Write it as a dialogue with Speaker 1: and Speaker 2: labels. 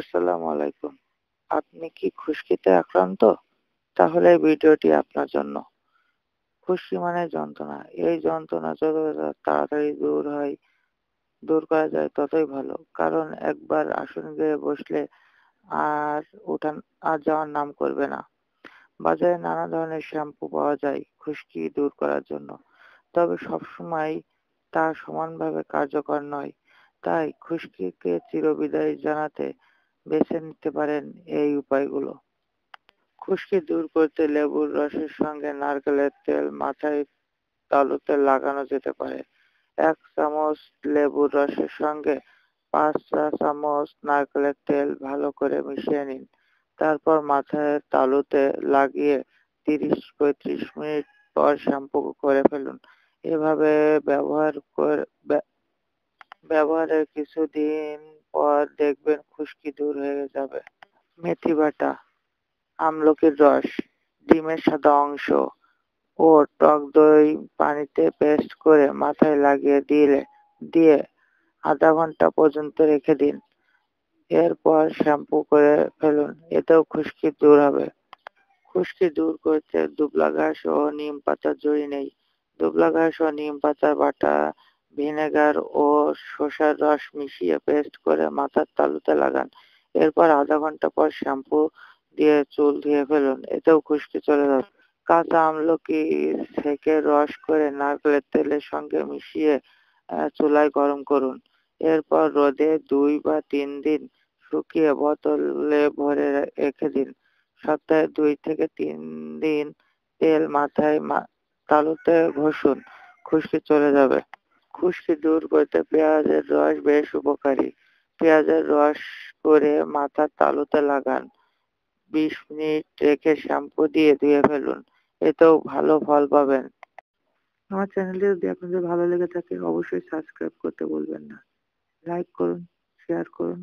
Speaker 1: আসসালামু আলাইকুম আপনি কি খুশকিতে আক্রান্ত তাহলে ভিডিওটি আপনার জন্য খুশকি মানে যন্ত্রণা এই যন্ত্রণা যত তাড়াতাড়ি দূর হয় দূর করা যায় ততই ভালো কারণ একবার আসন গিয়ে বসলে আর ওঠান আর যাওয়ার নাম করবে না বাজারে নানা ধরনের শ্যাম্পু পাওয়া যায় খুশকি দূর করার জন্য তবে সবসময় তা সমানভাবে কার্যকর নয় তাই খুশকিকে চিরবিদায় জানাতে বেছে নিতে পারেন এই উপায়গুলো খুশকি দূর করতে লেবুর রসের সঙ্গে নারকেলের তেল মাথায় তালুতে লাগানো যেতে পারে এক চামচ লেবুর রসের সঙ্গে পাঁচ চা চামচ নারকেলের তেল ভালো করে মিশিয়ে নিন তারপর মাথায় তালুতে লাগিয়ে তিরিশ পঁয়ত্রিশ মিনিট পর শ্যাম্পু করে ফেলুন এভাবে ব্যবহার করে ব্যবহারের কিছুদিন পর দেখবেন খুশকি দূর হয়ে যাবে মেথি বাটা আমলকির রস ডিমের সাদা অংশ ও টক দই পানিতে পেস্ট করে মাথায় লাগিয়ে দিলে দিয়ে আধা ঘন্টা পর্যন্ত রেখে দিন এরপর শ্যাম্পু করে ফেলুন এতেও খুশকি দূর হবে খুশকি দূর করতে দুবলা ঘাস ও নিম পাতা জড়ি নেই দুবলা ঘাস ও নিম পাতা বাটা ভিনেগার ও শসার রস মিশিয়ে পেস্ট করে মাথার তালুতে লাগান এরপর আধা ঘন্টা পর শ্যাম্পু দিয়ে চুল ধুয়ে ফেলুন এতেও খুশকি চলে যাবে কাঁচা আমলকি থেকে রস করে নারকেলের তেলের সঙ্গে মিশিয়ে চুলায় গরম করুন এরপর রোদে দুই বা তিন দিন শুকিয়ে বোতলে ভরে রেখে দিন সপ্তাহে দুই থেকে তিন দিন তেল মাথায় তালুতে ঘষুন খুশকি চলে যাবে খুশকি দূর করতে পেঁয়াজের রস বেশ উপকারী পেঁয়াজের রস করে মাথার তালুতে লাগান বিশ মিনিট রেখে শ্যাম্পু দিয়ে ধুয়ে ফেলুন এতেও ভালো ফল পাবেন আমার চ্যানেলটি যদি আপনাদের ভালো লেগে থাকে অবশ্যই সাবস্ক্রাইব করতে বলবেন না লাইক করুন শেয়ার করুন